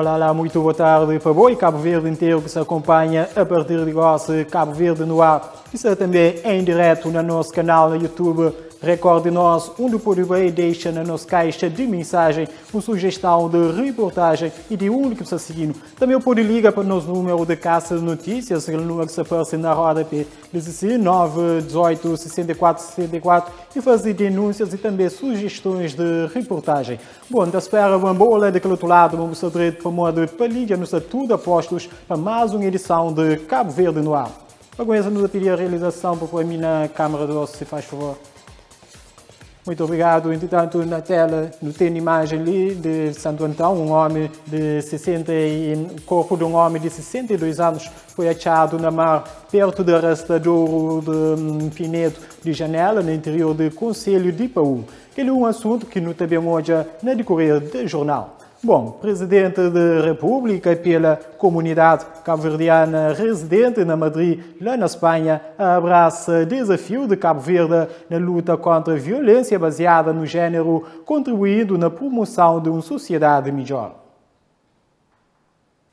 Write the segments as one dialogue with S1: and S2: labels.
S1: Olá, lá, muito boa tarde para Boi Cabo Verde inteiro que se acompanha a partir de agora Cabo Verde no ar. Isso é também em direto no nosso canal no YouTube Recorde-nos onde o Paraguai deixa-nos caixa de mensagem uma sugestão de reportagem e de único seguindo. Também pode ligar para nos número de caça de notícias, que se aparece na roda P, 19 e fazer denúncias e também sugestões de reportagem. Bom, então espera uma bola daquele outro lado, vamos saber para modo de palilha-nos tudo apostos para mais uma edição de Cabo Verde no ar. Para conhecer-nos a pedir a realização, para a mim na câmara do se faz favor. Muito obrigado. Entretanto, na tela não tem imagem ali de Santo Antão, um homem de 60 e corpo de um homem de 62 anos foi achado na mar perto da Rastadouro de hum, Pineto de Janela, no interior do Conselho de Paú. Aquele é um assunto que não também hoje na decorrer do jornal. Bom, Presidente da República e pela comunidade cabo-verdiana residente na Madrid, lá na Espanha, abraça desafio de Cabo Verde na luta contra a violência baseada no género, contribuindo na promoção de uma sociedade melhor.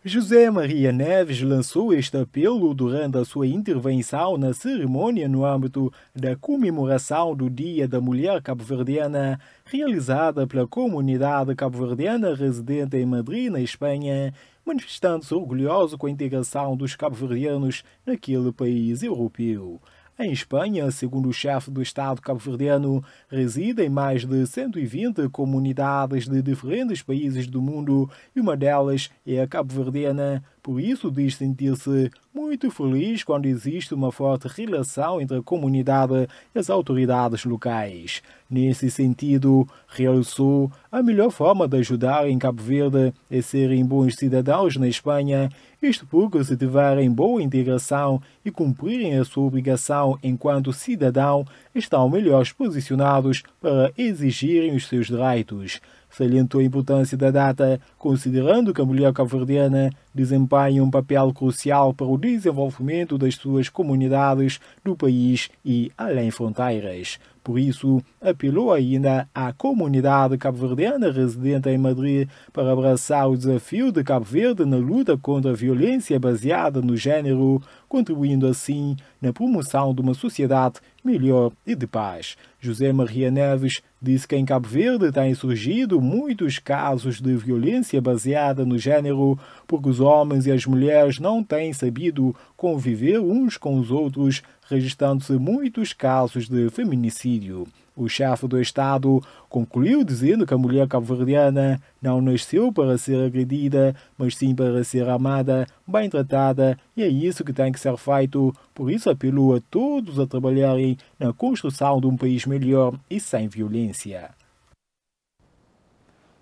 S1: José Maria Neves lançou este apelo durante a sua intervenção na cerimônia no âmbito da comemoração do Dia da Mulher Cabo-Verdiana, realizada pela comunidade cabo-verdiana residente em Madrid, na Espanha, manifestando-se orgulhoso com a integração dos cabo-verdianos naquele país europeu. Em Espanha, segundo o chefe do Estado cabo-verdiano, residem mais de 120 comunidades de diferentes países do mundo e uma delas é a cabo-verdiana. Por tipo, isso, diz sentir-se muito feliz quando existe uma forte relação entre a comunidade e as autoridades locais. Nesse sentido, realçou a melhor forma de ajudar em Cabo Verde é serem bons cidadãos na Espanha, isto porque se tiverem boa integração e cumprirem a sua obrigação enquanto cidadão, estão melhores posicionados para exigirem os seus direitos. Salientou a importância da data, considerando que a mulher cabo-verdiana desempenha um papel crucial para o desenvolvimento das suas comunidades no país e além fronteiras. Por isso, apelou ainda à comunidade cabo-verdiana residente em Madrid para abraçar o desafio de Cabo Verde na luta contra a violência baseada no género, contribuindo assim na promoção de uma sociedade melhor e de paz. José Maria Neves disse que em Cabo Verde têm surgido muitos casos de violência baseada no género porque os homens e as mulheres não têm sabido conviver uns com os outros, registrando-se muitos casos de feminicídio. O chefe do Estado concluiu dizendo que a mulher cabo-verdiana não nasceu para ser agredida, mas sim para ser amada, bem tratada, e é isso que tem que ser feito. Por isso, apelou a todos a trabalharem na construção de um país melhor e sem violência.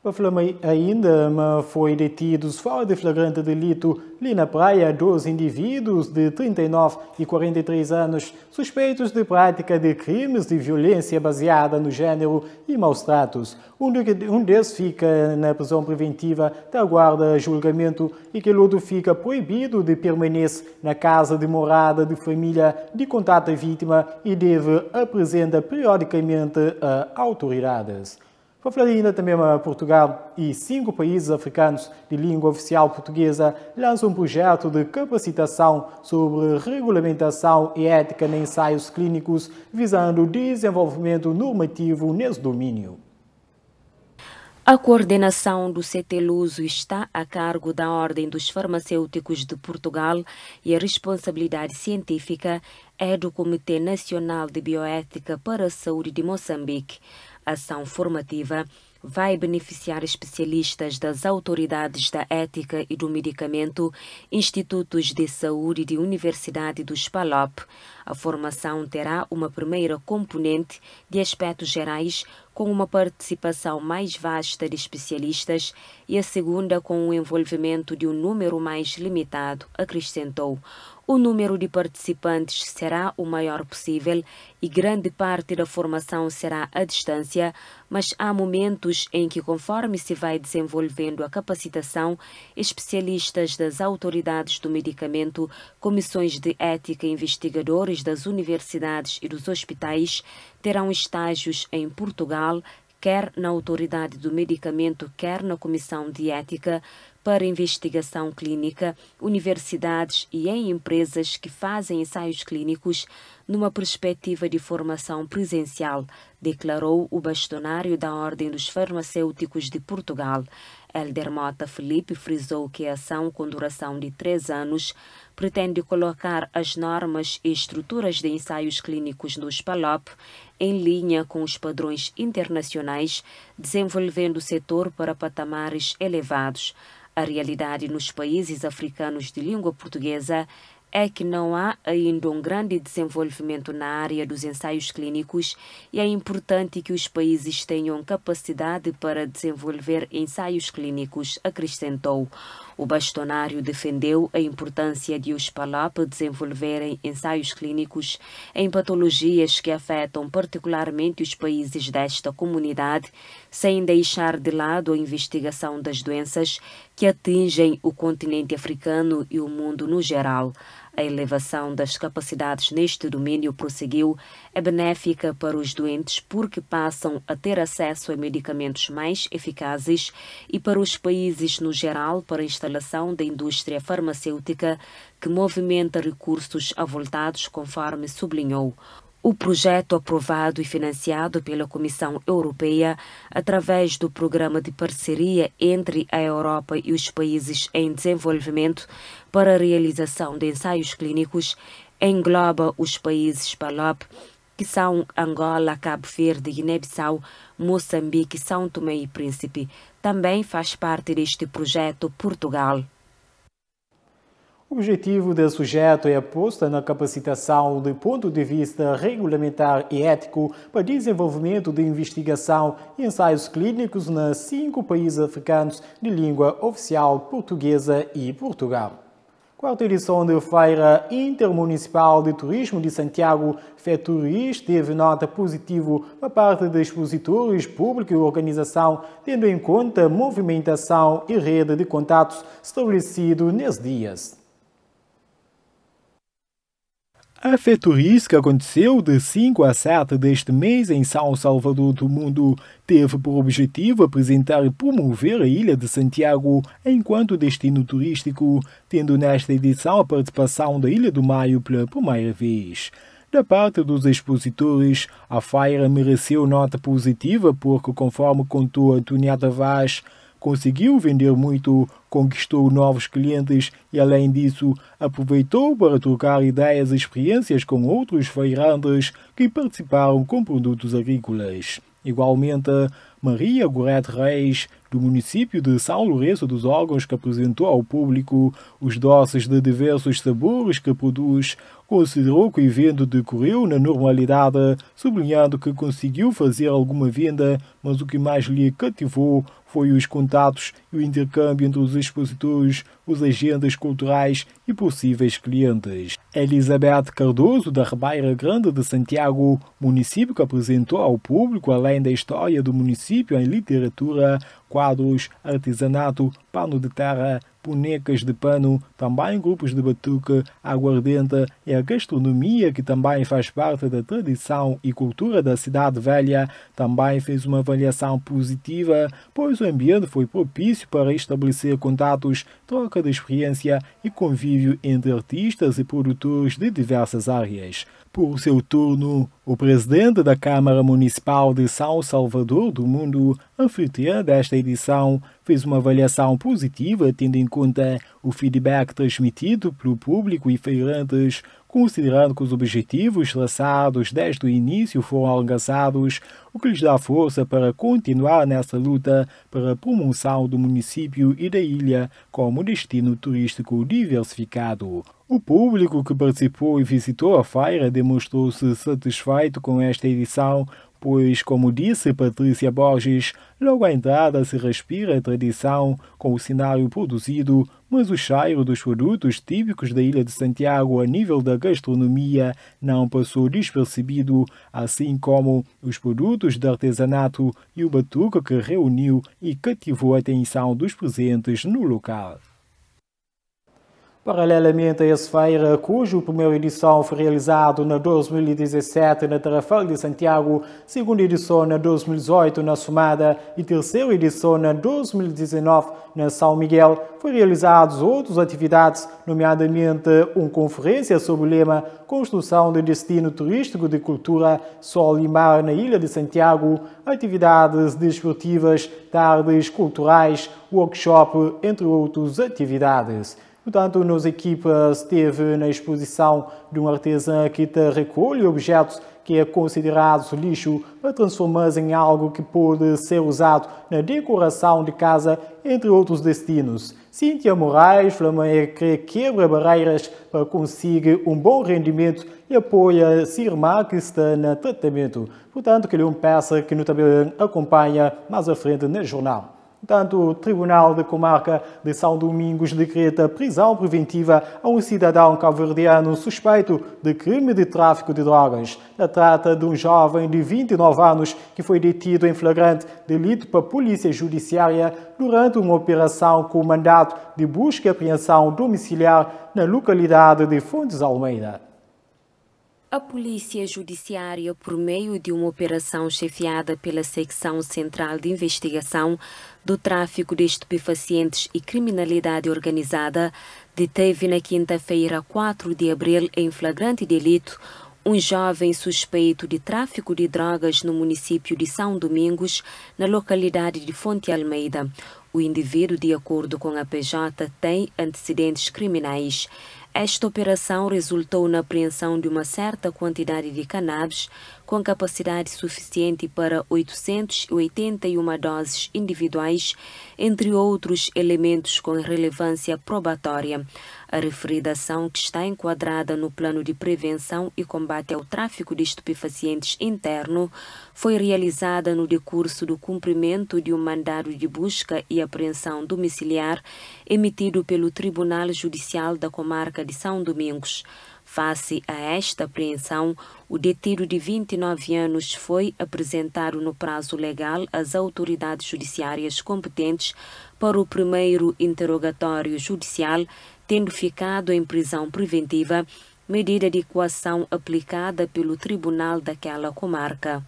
S1: Aflama ainda foi detidos fora de flagrante delito ali na praia dois indivíduos de 39 e 43 anos suspeitos de prática de crimes de violência baseada no gênero e maus tratos. Um deles fica na prisão preventiva da guarda julgamento e que outro fica proibido de permanecer na casa de morada de família de contato à vítima e deve apresentar periodicamente a autoridades ainda também a eh, Portugal e cinco países africanos de língua oficial portuguesa lançam um projeto de capacitação sobre regulamentação e ética em ensaios clínicos, visando o desenvolvimento normativo nesse domínio.
S2: A coordenação do CT Luso está a cargo da Ordem dos Farmacêuticos de Portugal e a responsabilidade científica é do Comitê Nacional de Bioética para a Saúde de Moçambique ação formativa vai beneficiar especialistas das autoridades da ética e do medicamento, institutos de saúde e de Universidade dos PALOP. A formação terá uma primeira componente de aspectos gerais, com uma participação mais vasta de especialistas, e a segunda com o envolvimento de um número mais limitado, acrescentou o número de participantes será o maior possível e grande parte da formação será à distância, mas há momentos em que, conforme se vai desenvolvendo a capacitação, especialistas das autoridades do medicamento, comissões de ética, investigadores das universidades e dos hospitais terão estágios em Portugal, quer na Autoridade do Medicamento, quer na Comissão de Ética, para investigação clínica, universidades e em empresas que fazem ensaios clínicos numa perspectiva de formação presencial, declarou o bastonário da Ordem dos Farmacêuticos de Portugal. Helder Mota Felipe frisou que a ação, com duração de três anos, pretende colocar as normas e estruturas de ensaios clínicos nos PALOP em linha com os padrões internacionais, desenvolvendo o setor para patamares elevados. A realidade nos países africanos de língua portuguesa é que não há ainda um grande desenvolvimento na área dos ensaios clínicos e é importante que os países tenham capacidade para desenvolver ensaios clínicos, acrescentou. O bastonário defendeu a importância de os PALAP desenvolverem ensaios clínicos em patologias que afetam particularmente os países desta comunidade, sem deixar de lado a investigação das doenças que atingem o continente africano e o mundo no geral. A elevação das capacidades neste domínio, prosseguiu, é benéfica para os doentes porque passam a ter acesso a medicamentos mais eficazes e para os países no geral para a instalação da indústria farmacêutica que movimenta recursos avultados, conforme sublinhou. O projeto aprovado e financiado pela Comissão Europeia através do Programa de Parceria entre a Europa e os Países em Desenvolvimento para a realização de ensaios clínicos engloba os países PALOP, que são Angola, Cabo Verde, Guiné-Bissau, Moçambique, São Tomé e Príncipe. Também faz parte deste projeto Portugal.
S1: O objetivo do sujeito é aposta na capacitação do ponto de vista regulamentar e ético para desenvolvimento de investigação e ensaios clínicos nos cinco países africanos de língua oficial portuguesa e Portugal. Quarta edição da Feira Intermunicipal de Turismo de Santiago, FETURIS, teve nota positiva por parte dos expositores, público e organização, tendo em conta a movimentação e rede de contatos estabelecido nesses dias. A Fetoriz, que aconteceu de 5 a 7 deste mês em São Salvador do Mundo, teve por objetivo apresentar e promover a Ilha de Santiago enquanto destino turístico, tendo nesta edição a participação da Ilha do Maio pela primeira vez. Da parte dos expositores, a feira mereceu nota positiva porque, conforme contou Antônia Tavares, conseguiu vender muito, conquistou novos clientes e, além disso, aproveitou para trocar ideias e experiências com outros feirantes que participaram com produtos agrícolas. Igualmente, Maria Gorete Reis, do município de São Lourenço dos Órgãos, que apresentou ao público os doces de diversos sabores que produz, considerou que o evento decorreu na normalidade, sublinhando que conseguiu fazer alguma venda, mas o que mais lhe cativou foi os contatos e o intercâmbio entre os expositores, os agentes culturais e possíveis clientes. Elizabeth Cardoso, da Ribeira Grande de Santiago, município que apresentou ao público, além da história do município em literatura, quadros, artesanato, pano de terra, bonecas de pano, também grupos de batuque, aguardente e é a gastronomia, que também faz parte da tradição e cultura da Cidade Velha, também fez uma avaliação positiva, pois o ambiente foi propício para estabelecer contatos, troca de experiência e convívio entre artistas e produtores de diversas áreas. Por seu turno, o presidente da Câmara Municipal de São Salvador do Mundo, anfitriã desta edição, fez uma avaliação positiva, tendo em conta o feedback transmitido pelo público e feirantes, considerando que os objetivos traçados desde o início foram alcançados, o que lhes dá força para continuar nessa luta para a promoção do município e da ilha como destino turístico diversificado. O público que participou e visitou a feira demonstrou-se satisfeito com esta edição, pois, como disse Patrícia Borges, logo à entrada se respira a tradição com o cenário produzido, mas o cheiro dos produtos típicos da Ilha de Santiago a nível da gastronomia não passou despercebido, assim como os produtos de artesanato e o batuque que reuniu e cativou a atenção dos presentes no local. Paralelamente a esse feira, cujo primeira edição foi realizada na 2017 na Tarrafal de Santiago, segunda edição na 2018 na Somada e terceira edição na 2019 na São Miguel, foi realizadas outras atividades, nomeadamente uma conferência sobre o lema Construção de Destino Turístico de Cultura, Sol e Mar na Ilha de Santiago, atividades desportivas, tardes culturais, workshop, entre outras atividades. Portanto, nos equipas esteve na exposição de um artesã que recolhe objetos que é considerados lixo para transformá-los em algo que pode ser usado na decoração de casa, entre outros destinos. Cíntia Moraes, Flamengo quebra barreiras para conseguir um bom rendimento e apoia a irmã que está no tratamento. Portanto, que é um peça que nos também acompanha mais à frente no jornal. Portanto, o Tribunal da Comarca de São Domingos decreta prisão preventiva a um cidadão calverdiano suspeito de crime de tráfico de drogas. A trata de um jovem de 29 anos que foi detido em flagrante delito para a Polícia Judiciária durante uma operação com mandato de busca e apreensão domiciliar na localidade de Fontes Almeida.
S3: A
S2: Polícia Judiciária, por meio de uma operação chefiada pela Secção Central de Investigação do Tráfico de Estupefacientes e Criminalidade Organizada, deteve na quinta-feira, 4 de abril, em flagrante delito, um jovem suspeito de tráfico de drogas no município de São Domingos, na localidade de Fonte Almeida. O indivíduo, de acordo com a PJ, tem antecedentes criminais. Esta operação resultou na apreensão de uma certa quantidade de cannabis com capacidade suficiente para 881 doses individuais, entre outros elementos com relevância probatória. A referida ação, que está enquadrada no plano de prevenção e combate ao tráfico de estupefacientes interno, foi realizada no decurso do cumprimento de um mandado de busca e apreensão domiciliar emitido pelo Tribunal Judicial da Comarca de São Domingos. Face a esta apreensão, o detido de 29 anos foi apresentado no prazo legal às autoridades judiciárias competentes para o primeiro interrogatório judicial, tendo ficado em prisão preventiva, medida de coação aplicada pelo tribunal daquela comarca.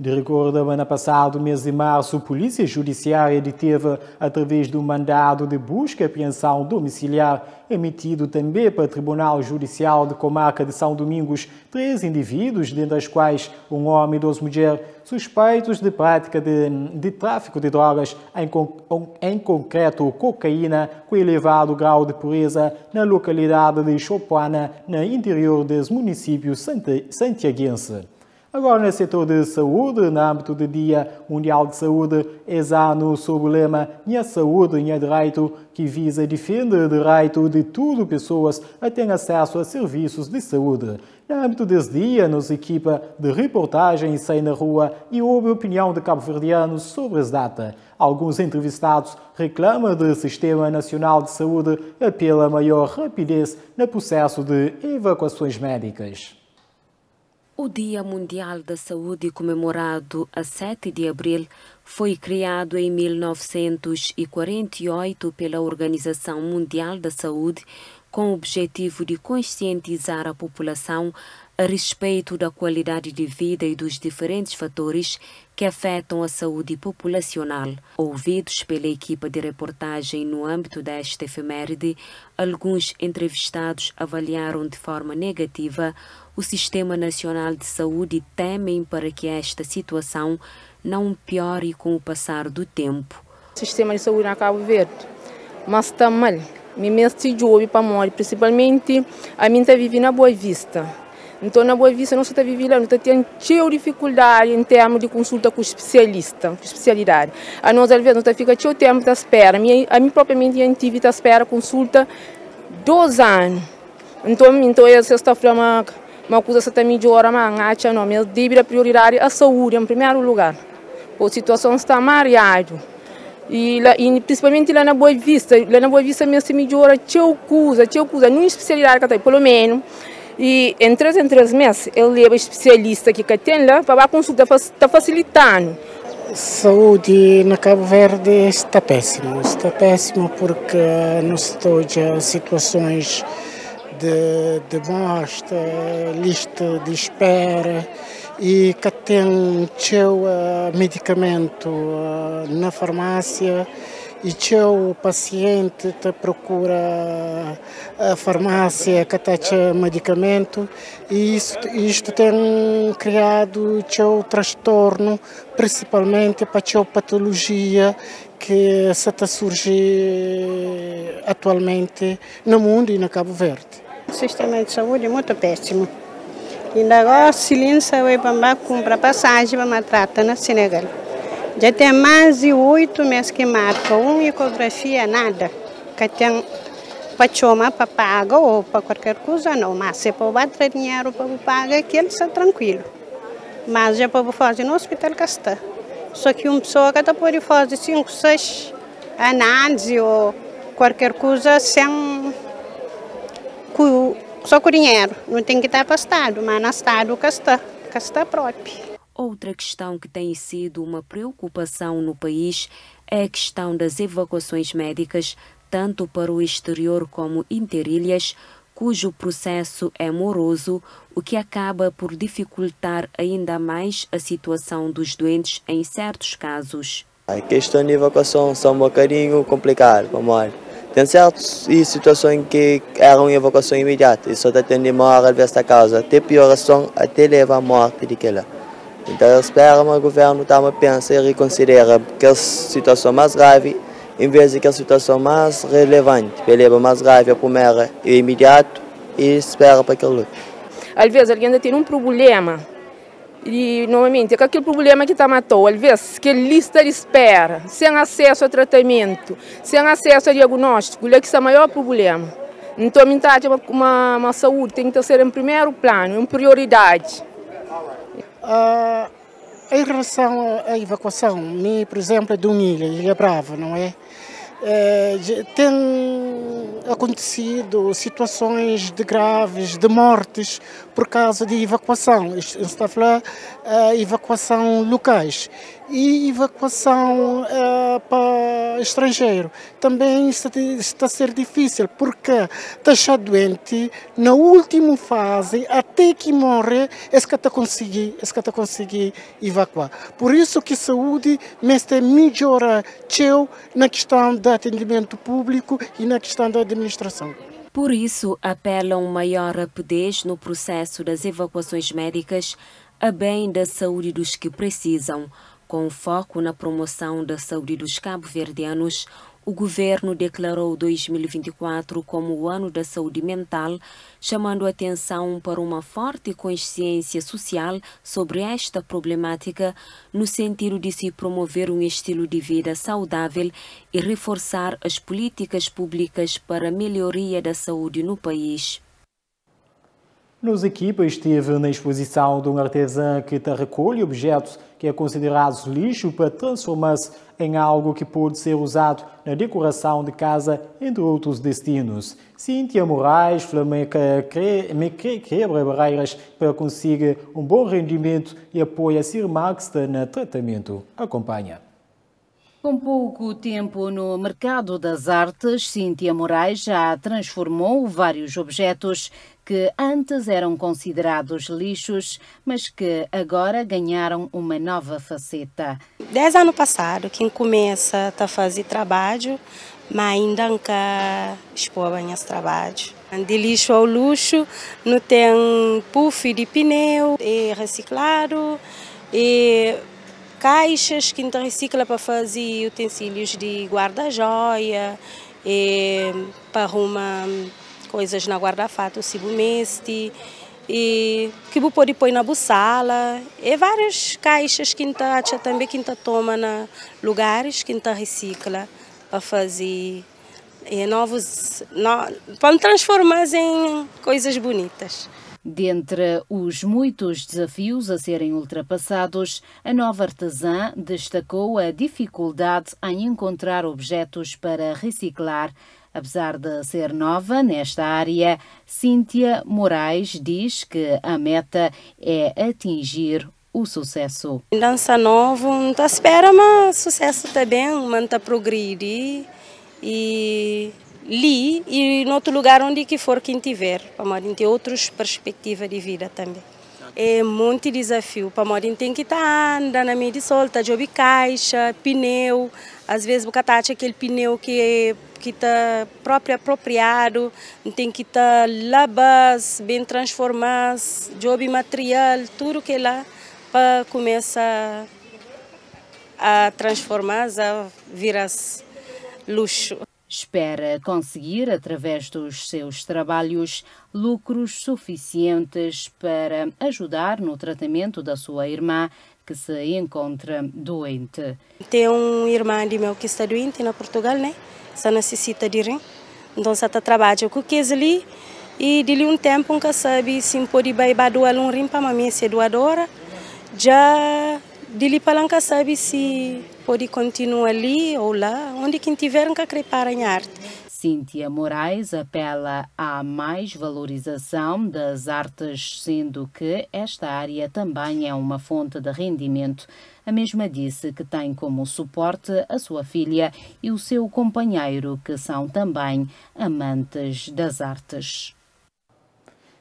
S1: De recordo, ano passado, passada, mês de março, a Polícia Judiciária deteve, através do mandado de busca e apreensão domiciliar emitido também para o Tribunal Judicial de Comarca de São Domingos, três indivíduos, dentre os quais um homem e duas mulheres, suspeitos de prática de, de tráfico de drogas, em, em, concreto cocaína, com elevado grau de pureza, na localidade de Chopuana, no interior do município santiaguense. Agora, no setor de saúde, no âmbito do Dia Mundial de Saúde, exano sob o lema Minha Saúde, Minha Direito, que visa defender o direito de tudo pessoas a ter acesso a serviços de saúde. No âmbito desse dia, nos equipa de reportagem Sei na Rua e houve opinião de cabo-verdianos sobre essa data. Alguns entrevistados reclamam do Sistema Nacional de Saúde pela maior rapidez no processo de evacuações médicas.
S2: O Dia Mundial da Saúde, comemorado a 7 de abril, foi criado em 1948 pela Organização Mundial da Saúde com o objetivo de conscientizar a população a respeito da qualidade de vida e dos diferentes fatores que afetam a saúde populacional. Ouvidos pela equipa de reportagem no âmbito desta efeméride, alguns entrevistados avaliaram de forma negativa o Sistema Nacional de Saúde e temem para que esta situação não piore com o passar do tempo. O sistema de saúde na Cabo Verde, mas
S4: está mal. Me mestre para morrer, principalmente a minha está vivendo na Boa Vista. Então, na Boa Vista, nós está vivendo, está tendo dificuldade em termos de consulta com especialista, com especialidade. A nós, às vezes, nós fica tio tempo da espera. A mim, propriamente, eu tive da espera consulta dois anos. Então, então eu sexta-feira, uma, uma coisa que também mas hora, uma a não. Minha dívida é prioritária é a saúde, em primeiro lugar. A situação está mareada. E, lá, e, principalmente lá na Boa Vista, lá na Boa Vista, minha se melhora, tio coisa, tio coisa, nenhuma especialidade que eu tenho, pelo menos. E em três em três meses, ele é especialista que tem lá para a consulta, está facilitando.
S5: Saúde na Cabo Verde está péssimo, está péssimo porque não se já situações de, de lista de espera e que tem ah, medicamento ah, na farmácia e o paciente te procura a farmácia que ataca medicamento e isto, isto tem criado teu transtorno, principalmente para teu patologia que se está surgir atualmente no mundo e na Cabo Verde. O
S6: sistema de saúde é muito péssimo. E agora, se linsa, eu vou comprar passagem para maltratar na Senegal. Já tem mais de oito meses que marca, uma ecografia nada. Que tem para chamar para pagar ou para qualquer coisa, não. Mas se para bater dinheiro para pagar, é que ele está tranquilo. Mas já para fazer no hospital que está. Só que uma pessoa que por fazer cinco, seis análise ou qualquer coisa sem só com dinheiro. Não tem que estar
S2: para estado, mas no estado que está, que está próprio. Outra questão que tem sido uma preocupação no país é a questão das evacuações médicas, tanto para o exterior como interilhas, cujo processo é moroso, o que acaba por dificultar ainda mais a situação dos doentes em certos casos.
S3: A questão de evacuação são um bocadinho complicada, vamos Tem certas situações que eram evacuação imediata e só tem demora a esta causa, até pioração, até levar à morte de que lá. Então espero tá que o governo também pense e reconsidere aquela situação mais grave, em vez de a situação mais relevante, peleba mais grave é a primeira e é imediato, e espera para aquele luto.
S4: Às vezes alguém ainda tem um problema, e normalmente é aquele problema que está matou, às vezes que lista de espera, sem acesso a tratamento, sem acesso a diagnóstico, é que é o maior problema. Então, a mentalidade uma, uma saúde tem que ser em primeiro plano, em prioridade.
S5: Uh, em relação à evacuação, me, por exemplo, de um ilha, Ilha Brava, não é? é tem acontecido situações de graves, de mortes, por causa de evacuação. Isto está a falar uh, evacuação locais e evacuação uh, para estrangeiro. Também está, está, a ser difícil, porque deixar doente, na última fase, até que morre, é que está conseguir, é que está conseguir evacuar. Por isso que saúde mestre melhora teu na questão do atendimento público e na questão da administração.
S2: Por isso, apelam maior rapidez no processo das evacuações médicas a bem da saúde dos que precisam. Com foco na promoção da saúde dos cabo-verdianos, o governo declarou 2024 como o ano da saúde mental, chamando atenção para uma forte consciência social sobre esta problemática, no sentido de se promover um estilo de vida saudável e reforçar as políticas públicas para a melhoria da saúde no país.
S1: Nos Equipa esteve na exposição de um artesão que recolhe objetos que é considerados lixo para transformar-se em algo que pode ser usado na decoração de casa, entre outros destinos. Cíntia Moraes flamenca quebra barreiras para conseguir um bom rendimento e apoia Sir Max no tratamento. Acompanha.
S7: Com pouco tempo no mercado das artes, Cíntia Moraes já transformou vários objetos que antes eram considerados lixos, mas que agora ganharam uma nova faceta.
S6: Dez anos passado, quem começa a fazer trabalho, mas ainda não expor esse trabalho. De lixo ao luxo, não tem puff de pneu, é reciclado, e caixas que então recicla para fazer utensílios de guarda-joia, para arrumar coisas na guarda-fato, cibumeste, e que vou pôr pôr na buçala, e várias caixas que a também que a toma na lugares que a recicla para fazer e novos, no, para transformar em coisas bonitas. Dentre
S7: os muitos desafios a serem ultrapassados, a nova artesã destacou a dificuldade em encontrar objetos para reciclar Apesar de ser nova nesta área, Cíntia Moraes diz que
S6: a meta é atingir o sucesso. Dança nova não está à espera, mas sucesso também, tá manta tá progredir e li e em outro lugar onde que for quem tiver, para ter outras perspectivas de vida também. É muito desafio. Para morrer tem que estar tá andando na meia de solta de de caixa, pneu. Às vezes, o catate aquele pneu que é que está próprio apropriado, tem que estar lá base bem transformadas, job material, tudo que é lá para começar a transformar, a virar luxo. Espera
S7: conseguir, através dos seus trabalhos, lucros suficientes para ajudar no tratamento da sua irmã, que se encontra doente.
S6: Tem um irmão de meu que está doente na Portugal, né? se necessita de rim. Então, só está trabalhando com que ali e de um tempo nunca sabe se pode bailar do aluno rim para mim ser doadora. Já de ali para nunca sabe se pode continuar ali ou lá, onde quem tiver nunca prepara em arte.
S7: Cíntia Moraes apela à mais valorização das artes, sendo que esta área também é uma fonte de rendimento. A mesma disse que tem como suporte a sua filha e o seu companheiro, que são também
S1: amantes das artes.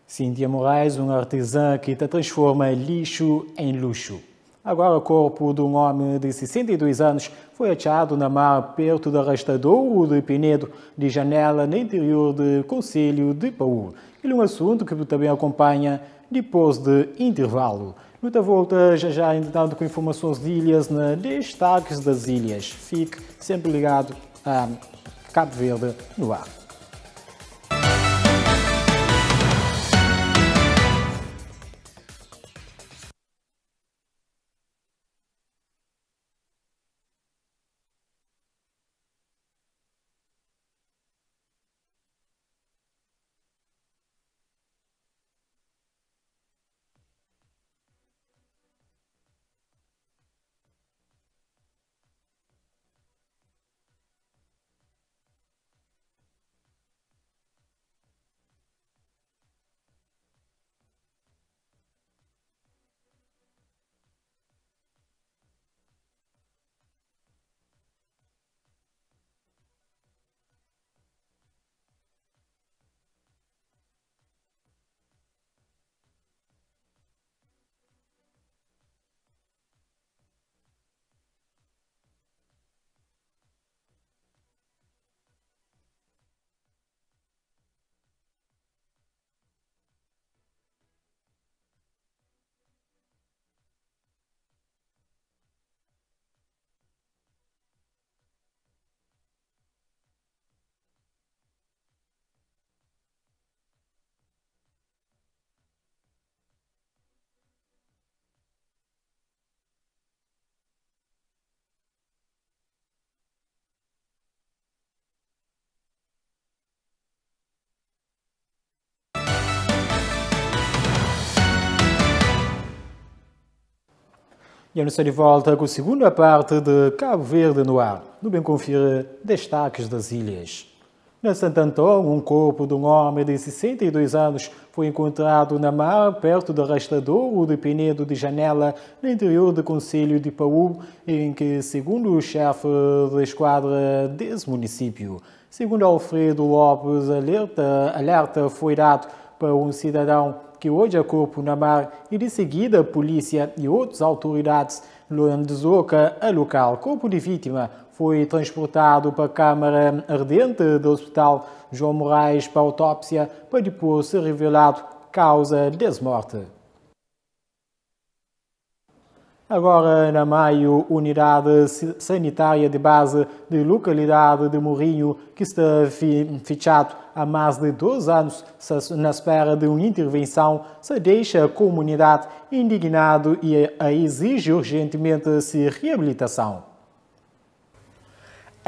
S1: Cíntia Moraes, um artesã que transforma lixo em luxo. Agora, o corpo de um homem de 62 anos foi achado na mar perto do arrastador de Pinedo de Janela, no interior do Conselho de Paúl. Ele é um assunto que também acompanha depois de intervalo. Muita volta já já, entretanto, com informações de ilhas na Destaques das Ilhas. Fique sempre ligado a Cabo Verde no ar. E eu estou de volta com a segunda parte de Cabo Verde no ar. No bem confira destaques das ilhas. Na Santo Antão, um corpo de um homem de 62 anos foi encontrado na mar perto do arrastador de Penedo de Janela, no interior do Conselho de Paú, em que, segundo o chefe da esquadra desse município, segundo Alfredo Lopes, alerta, alerta foi dado para um cidadão que hoje é corpo na mar, e de seguida polícia e outras autoridades de Zoca a local. Corpo de vítima foi transportado para a Câmara Ardente do Hospital João Moraes para autópsia, para depois ser revelado causa das mortes. Agora, na Maio, unidade sanitária de base de localidade de Morrinho, que está fechado há mais de dois anos na espera de uma intervenção, se deixa a comunidade indignado e a exige urgentemente se reabilitação.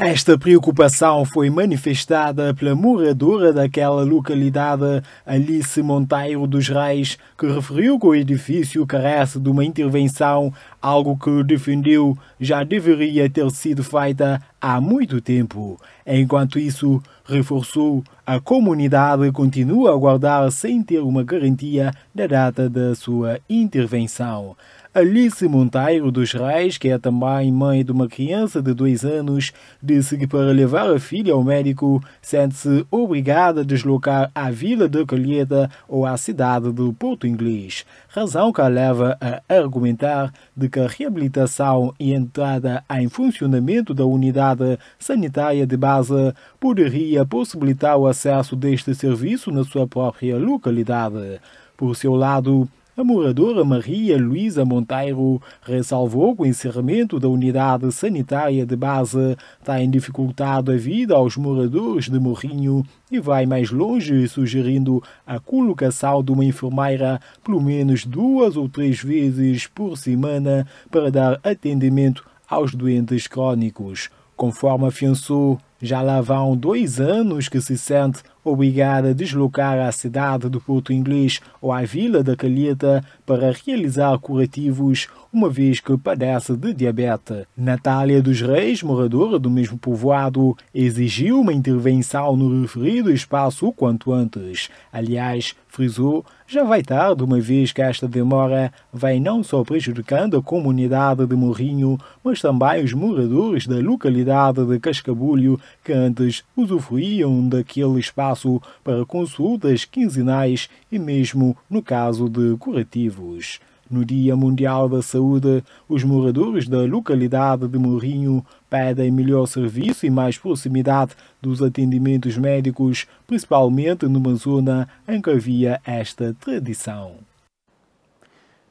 S1: Esta preocupação foi manifestada pela moradora daquela localidade, Alice Monteiro dos Reis, que referiu que o edifício carece de uma intervenção, algo que defendeu já deveria ter sido feita há muito tempo. Enquanto isso, reforçou a comunidade continua a aguardar sem ter uma garantia da data da sua intervenção. Alice Monteiro dos Reis, que é também mãe de uma criança de dois anos, disse que para levar a filha ao médico sente-se obrigada a deslocar à Vila da Calheta ou à cidade do Porto Inglês, razão que a leva a argumentar de que a reabilitação e entrada em funcionamento da unidade sanitária de base poderia possibilitar o acesso deste serviço na sua própria localidade. Por seu lado, a moradora Maria Luísa Monteiro ressalvou que o encerramento da unidade sanitária de base tem dificultado a vida aos moradores de Morrinho e vai mais longe, sugerindo a colocação de uma enfermeira pelo menos duas ou três vezes por semana para dar atendimento aos doentes crônicos. Conforme afiançou, já lá vão dois anos que se sente obrigada a deslocar à cidade do Porto Inglês ou à Vila da Calheta para realizar curativos, uma vez que padece de diabetes. Natália dos Reis, moradora do mesmo povoado, exigiu uma intervenção no referido espaço o quanto antes. Aliás, frisou, já vai tarde, uma vez que esta demora vai não só prejudicando a comunidade de Morrinho, mas também os moradores da localidade de Cascabulho, que antes usufruíam daquele espaço para consultas quinzenais e mesmo no caso de curativo vivos. No Dia Mundial da Saúde, os moradores da localidade de Morrinho pedem melhor serviço e mais proximidade dos atendimentos médicos, principalmente numa zona em que havia esta tradição.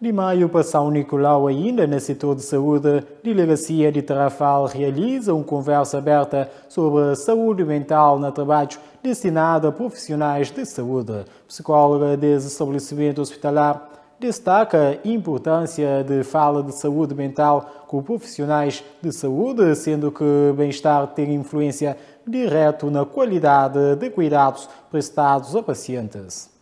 S1: De maio para São Nicolau, ainda no setor de saúde, a Delegacia de Tarrafal realiza uma conversa aberta sobre a saúde mental na trabalho destinada a profissionais de saúde. Psicóloga desse estabelecimento hospitalar destaca a importância de fala de saúde mental com profissionais de saúde, sendo que bem-estar tem influência direta na qualidade de cuidados prestados a pacientes.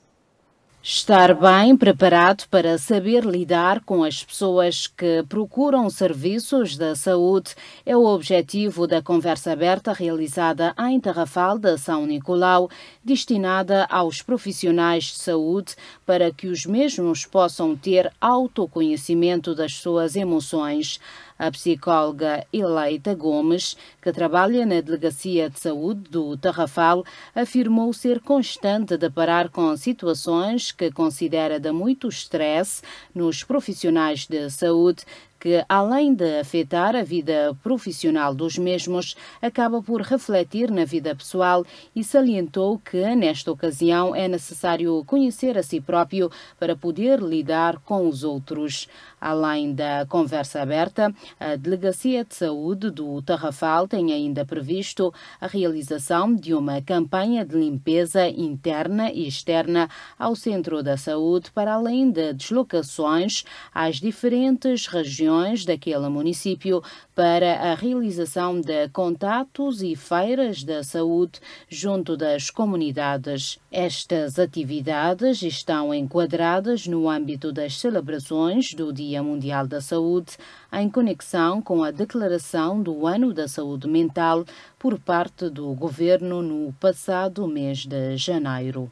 S7: Estar bem preparado para saber lidar com as pessoas que procuram serviços da saúde é o objetivo da conversa aberta realizada em Tarrafal de São Nicolau, destinada aos profissionais de saúde para que os mesmos possam ter autoconhecimento das suas emoções. A psicóloga Eleita Gomes, que trabalha na Delegacia de Saúde do Tarrafal, afirmou ser constante deparar com situações que considera de muito estresse nos profissionais de saúde que, além de afetar a vida profissional dos mesmos, acaba por refletir na vida pessoal e salientou que, nesta ocasião, é necessário conhecer a si próprio para poder lidar com os outros. Além da conversa aberta, a Delegacia de Saúde do Tarrafal tem ainda previsto a realização de uma campanha de limpeza interna e externa ao Centro da Saúde, para além de deslocações às diferentes regiões regiões daquele município para a realização de contatos e feiras da saúde junto das comunidades. Estas atividades estão enquadradas no âmbito das celebrações do Dia Mundial da Saúde, em conexão com a declaração do Ano da Saúde Mental por parte do governo no passado mês de janeiro.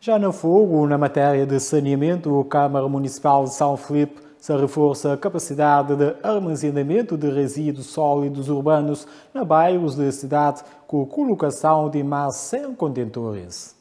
S1: Já no fogo, na matéria de saneamento, a Câmara Municipal de São Felipe se reforça a capacidade de armazenamento de resíduos sólidos urbanos na bairros da cidade com colocação de
S8: mais 100 contentores.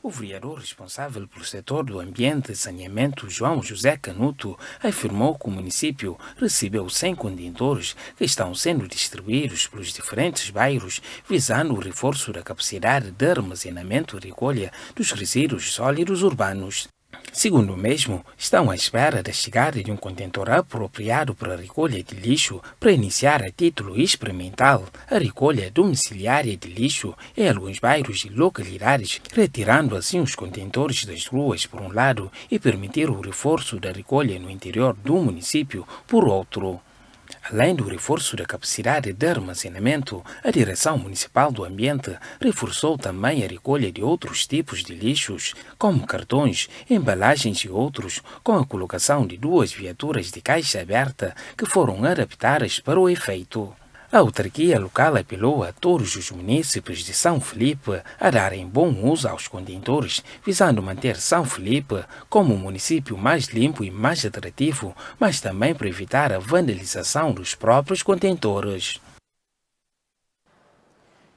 S8: O vereador responsável pelo setor do ambiente e saneamento, João José Canuto, afirmou que o município recebeu 100 contentores que estão sendo distribuídos pelos diferentes bairros, visando o reforço da capacidade de armazenamento e recolha dos resíduos sólidos urbanos. Segundo o mesmo, estão à espera da chegada de um contentor apropriado para a recolha de lixo para iniciar a título experimental a recolha domiciliária de lixo em alguns bairros e localidades, retirando assim os contentores das ruas por um lado e permitir o reforço da recolha no interior do município por outro. Além do reforço da capacidade de armazenamento, a Direção Municipal do Ambiente reforçou também a recolha de outros tipos de lixos, como cartões, embalagens e outros, com a colocação de duas viaturas de caixa aberta que foram adaptadas para o efeito. A autarquia local apelou a todos os munícipes de São Felipe a darem bom uso aos contentores, visando manter São Felipe como o município mais limpo e mais atrativo, mas também para evitar a vandalização dos próprios contentores.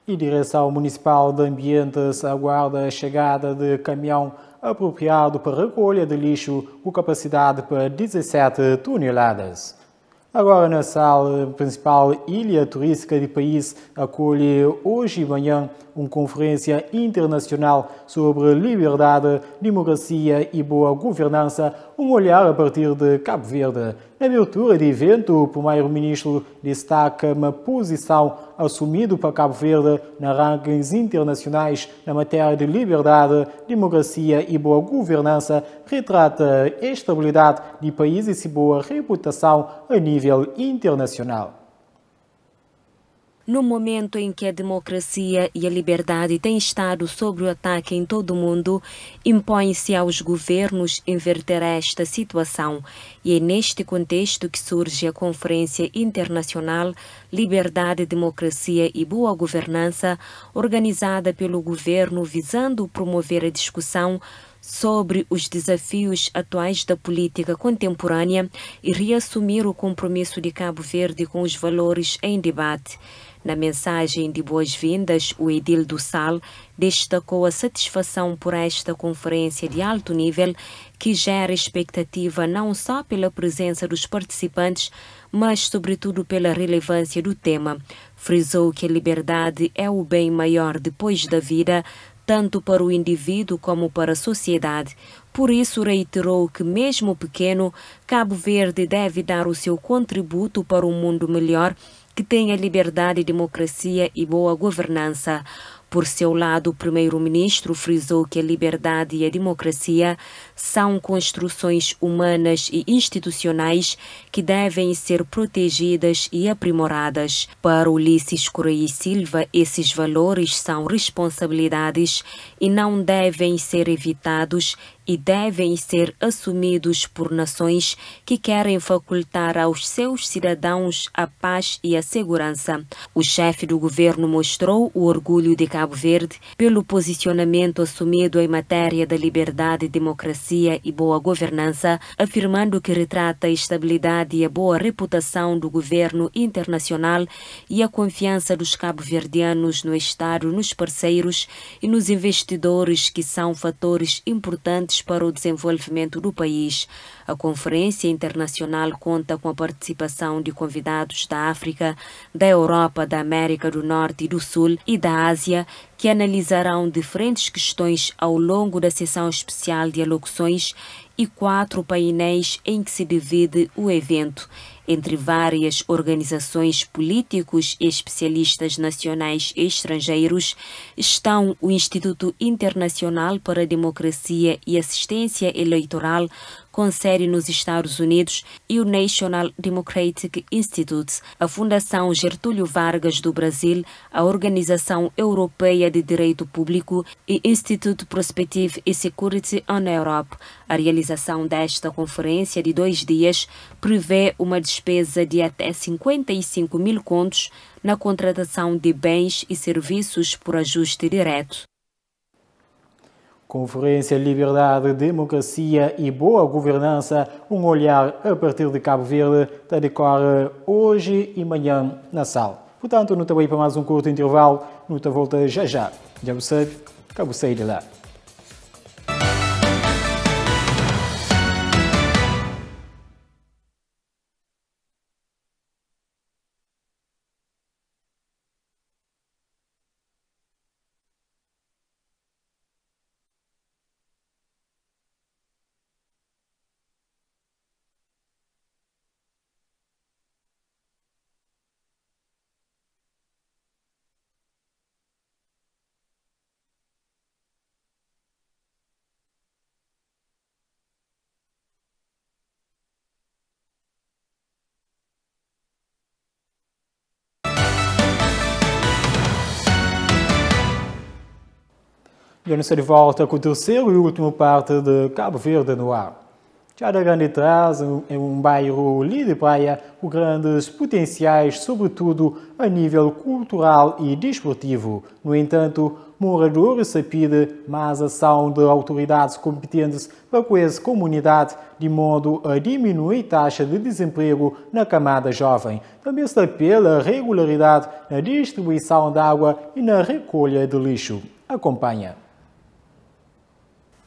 S1: E Direção Municipal de Ambientes aguarda a chegada de caminhão apropriado para recolha de lixo com capacidade para 17 toneladas. Agora, na sala principal, ilha turística de país acolhe hoje e manhã uma conferência internacional sobre liberdade, democracia e boa governança, um olhar a partir de Cabo Verde. Na abertura do evento, o primeiro-ministro destaca uma posição assumida para Cabo Verde na rankings internacionais na matéria de liberdade, democracia e boa governança, retrata a estabilidade de país e boa reputação a nível internacional.
S2: No momento em que a democracia e a liberdade têm estado sob o ataque em todo o mundo, impõe-se aos governos inverter esta situação. E é neste contexto que surge a Conferência Internacional Liberdade, Democracia e Boa Governança, organizada pelo governo visando promover a discussão sobre os desafios atuais da política contemporânea e reassumir o compromisso de Cabo Verde com os valores em debate. Na mensagem de boas-vindas, o edil do Sal destacou a satisfação por esta conferência de alto nível, que gera expectativa não só pela presença dos participantes, mas sobretudo pela relevância do tema. Frisou que a liberdade é o bem maior depois da vida, tanto para o indivíduo como para a sociedade. Por isso, reiterou que, mesmo pequeno, Cabo Verde deve dar o seu contributo para um mundo melhor que tenha liberdade, democracia e boa governança. Por seu lado, o primeiro-ministro frisou que a liberdade e a democracia são construções humanas e institucionais que devem ser protegidas e aprimoradas. Para Ulisses Correia Silva, esses valores são responsabilidades e não devem ser evitados e devem ser assumidos por nações que querem facultar aos seus cidadãos a paz e a segurança. O chefe do governo mostrou o orgulho de Cabo Verde pelo posicionamento assumido em matéria da liberdade e democracia democracia e boa governança, afirmando que retrata a estabilidade e a boa reputação do governo internacional e a confiança dos cabo-verdianos no Estado, nos parceiros e nos investidores, que são fatores importantes para o desenvolvimento do país. A Conferência Internacional conta com a participação de convidados da África, da Europa, da América do Norte e do Sul e da Ásia, que analisarão diferentes questões ao longo da sessão especial de alocuções e quatro painéis em que se divide o evento, entre várias organizações políticos e especialistas nacionais e estrangeiros, estão o Instituto Internacional para a Democracia e Assistência Eleitoral, com sede nos Estados Unidos, e o National Democratic Institute, a Fundação Gertúlio Vargas do Brasil, a Organização Europeia de Direito Público e Instituto Prospective e Security on Europe. A realização desta conferência de dois dias prevê uma despesa de até 55 mil contos na contratação de bens e serviços por ajuste direto.
S1: Conferência Liberdade, Democracia e Boa Governança, um olhar a partir de Cabo Verde, que decorre hoje e manhã na sala. Portanto, não aí para mais um curto intervalo, não volta já já. Já você, cabo sair de lá. Jânio de volta com o terceiro e último parte de Cabo Verde no ar. Já Grande Traz, é um bairro lido de praia, com grandes potenciais, sobretudo a nível cultural e desportivo. No entanto, moradores pede mais ação de autoridades competentes para com essa comunidade, de modo a diminuir a taxa de desemprego na camada jovem. Também se apela regularidade na distribuição de água e na recolha de lixo. Acompanha.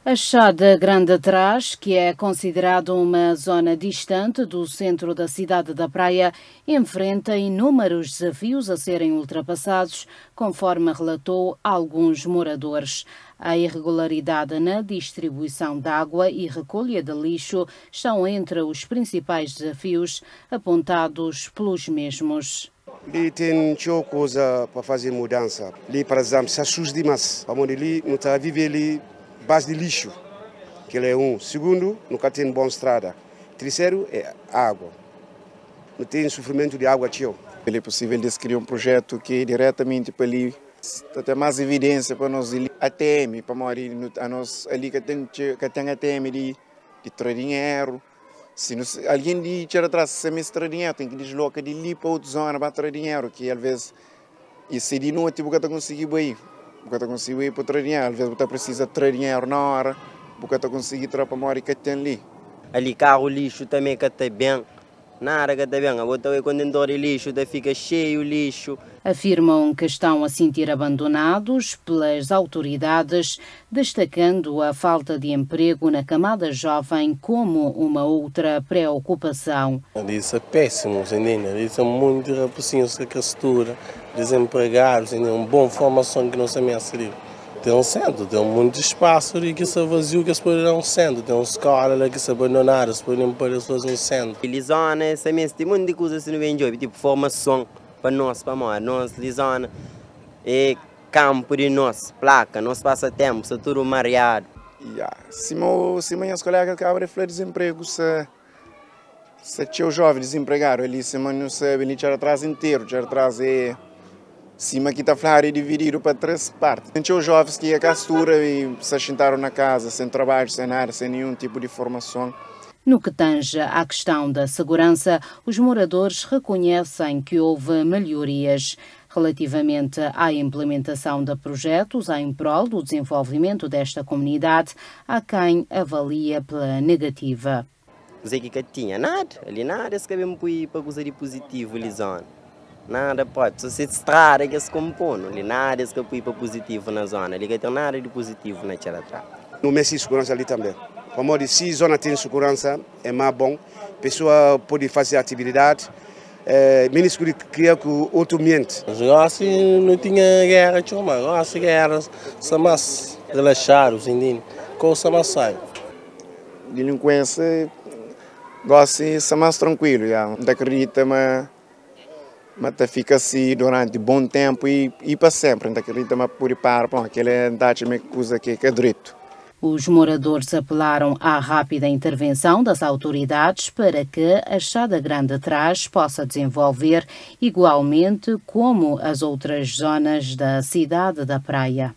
S7: A chá da Grande Trás, que é considerado uma zona distante do centro da cidade da Praia, enfrenta inúmeros desafios a serem ultrapassados, conforme relatou alguns moradores. A irregularidade na distribuição de água e recolha de lixo estão entre os principais desafios apontados pelos
S3: mesmos. Ali tem coisa para fazer mudança. Ali, por exemplo, se assusta demais. Vamos ali, não está a viver ali base de lixo, que ele é um. Segundo, nunca tem boa estrada. Terceiro é água. Não tem sofrimento de água, tio. Ele é possível descrever um projeto que é diretamente para ali tem mais evidência para nós ali ATM para morir a nós ali que tem que tem ATM de de trazer dinheiro se nos, alguém de tirar atrás semestre é dinheiro tem que deslocar de ali para outra zona para trazer dinheiro que às vezes e se de noite que está conseguindo aí porque Bucata consigo ir para treinar, às vezes você precisa treinar na hora, Bucata conseguir a e que tem ali. Ali carro lixo também que tem bem. Narga, tá bem? Bota quando o lixo, tá fica cheio o lixo.
S7: Afirmam que estão a sentir abandonados pelas autoridades, destacando a falta de emprego na camada jovem
S5: como uma outra preocupação. Isso é péssimo, entende? Isso é muito rapacinhos que a desempregados, entende? Uma boa formação que não se me serviu. Tem centro, tem muito espaço ali que está vazio, que as pessoas não sentem. Tem uma escola
S3: ali que está abandonada, as pessoas não parecem um centro. Lisona, esse mês tem muita coisa assim no hoje, tipo formação para nós, para nós, nós, Lisona. E é campo de nós, placa, nós passa tempo, se é tudo mareado. Yeah. Se, meu, se que colegas acabam de desemprego, se... Se o jovem desempregado, ali, se não sabe, ele tira atrás inteiro, tinha atrás e... Cima aqui está a área dividido para três partes. Tem os jovens que a é castura e se assentaram na casa, sem trabalho, sem nada, sem nenhum tipo de formação.
S7: No que tange à questão da segurança, os moradores reconhecem que houve melhorias relativamente à implementação de projetos em prol do desenvolvimento desta comunidade, a quem avalia pela negativa.
S3: Não sei é que tinha, nada, ali nada, se cabemos para gozar de positivo, Lisão. Nada pode, só se estrada que se compõe, ali nada que que para positivo na zona, ali que tem nada de positivo na Tcharatá. No de segurança ali também. Como eu disse, se a zona tem segurança, é mais bom, a pessoa pode fazer atividade, é, ministro que com outro ambiente. Gosto não
S5: tinha guerra, mas uma gosto são mais relaxar os indígenas, com o samas sai.
S3: Delinquência, gosto mais tranquilo, já. não acredita, mas Mata fica assim durante bom tempo e, e para sempre. Então, aquele tema é puripar, bom, aquele andate me coisa que é direito. Os moradores apelaram à rápida
S7: intervenção das autoridades para que a Chada Grande Trás possa desenvolver igualmente como as outras zonas da cidade da praia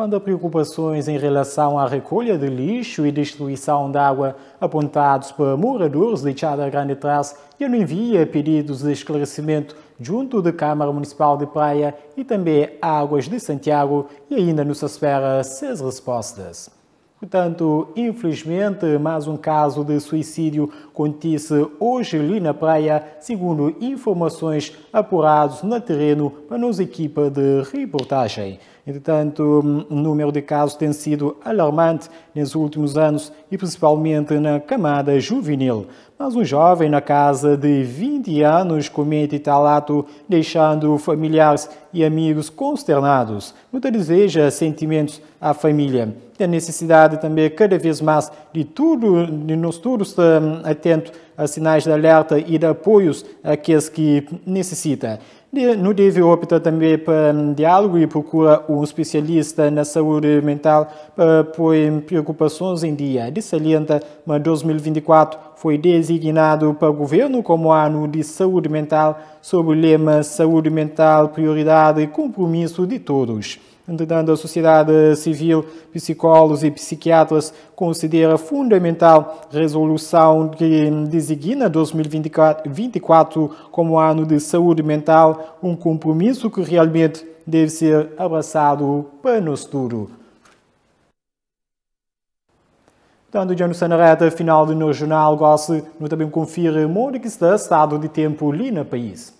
S1: quando há preocupações em relação à recolha de lixo e destruição de água apontados para moradores de Chada Grande Trás, eu não envia pedidos de esclarecimento junto da Câmara Municipal de Praia e também Águas de Santiago e ainda nos espera seis respostas. Portanto, infelizmente, mais um caso de suicídio acontece hoje ali na praia, segundo informações apuradas no terreno para nos equipa de reportagem. Entretanto, hum, o número de casos tem sido alarmante nos últimos anos e principalmente na camada juvenil. Mas um jovem na casa de 20 anos comete tal ato, deixando familiares e amigos consternados. Muita deseja sentimentos à família. Tem necessidade também, cada vez mais, de tudo, de nos todos, estar hum, atento a sinais de alerta e de apoios àqueles que necessitam. No DIV opta também para diálogo e procura um especialista na saúde mental para pôr preocupações em dia. De salienta, 2024 foi designado para o governo como ano de saúde mental, sob o lema Saúde Mental, Prioridade e Compromisso de Todos. Entretanto, a sociedade civil, psicólogos e psiquiatras considera fundamental a resolução que designa 2024 como ano de saúde mental, um compromisso que realmente deve ser abraçado para o futuro. Portanto, já no Sanareta, final do nosso jornal, gosto, também confira muito que está estado de tempo ali no país.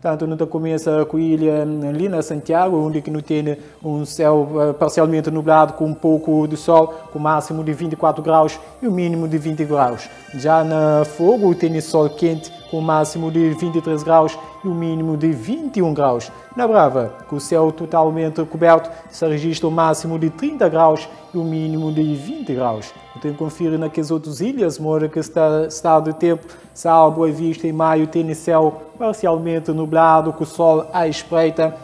S1: Portanto, não começa a eh, ilha eh, ali na né, Santiago, onde que não tem né, um céu eh, parcialmente nublado com um pouco de sol, com máximo de 24 graus e o mínimo de 20 graus. Já na Fogo tem sol quente com o máximo de 23 graus e o mínimo de 21 graus. Na Brava, com o céu totalmente coberto, se registra o máximo de 30 graus e o mínimo de 20 graus. Tenho que confere naquelas outras ilhas, mora que está estado de tempo, salvo a vista em maio, tem céu parcialmente nublado, com o sol à espreita.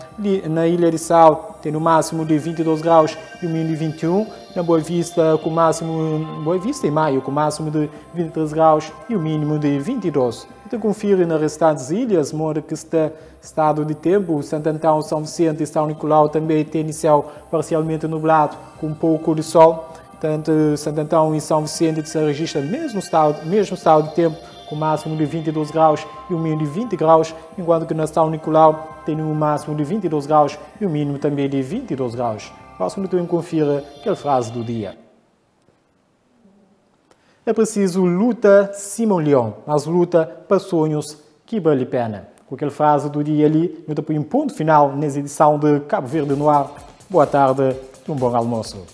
S1: Na Ilha de Sal, tem no máximo de 22 graus e o mínimo de 21 na Boa Vista com máximo Boa Vista em maio com máximo de 23 graus e o mínimo de 22. Te confere nas restantes ilhas, mora que está estado de tempo, Santo Antão, São Vicente e São Nicolau também tem céu parcialmente nublado com um pouco de sol. Tanto Santo Antão e São Vicente se registra mesmo estado, mesmo estado de tempo com máximo de 22 graus e o um mínimo de 20 graus, enquanto que na São Nicolau tem um máximo de 22 graus e o um mínimo também de 22 graus. Passo no tempo confira aquela frase do dia. É preciso luta Simão Leão, mas luta para sonhos que vale a pena. Com aquela frase do dia ali, eu ponho um ponto final nessa edição de Cabo Verde no ar. Boa tarde e um bom almoço.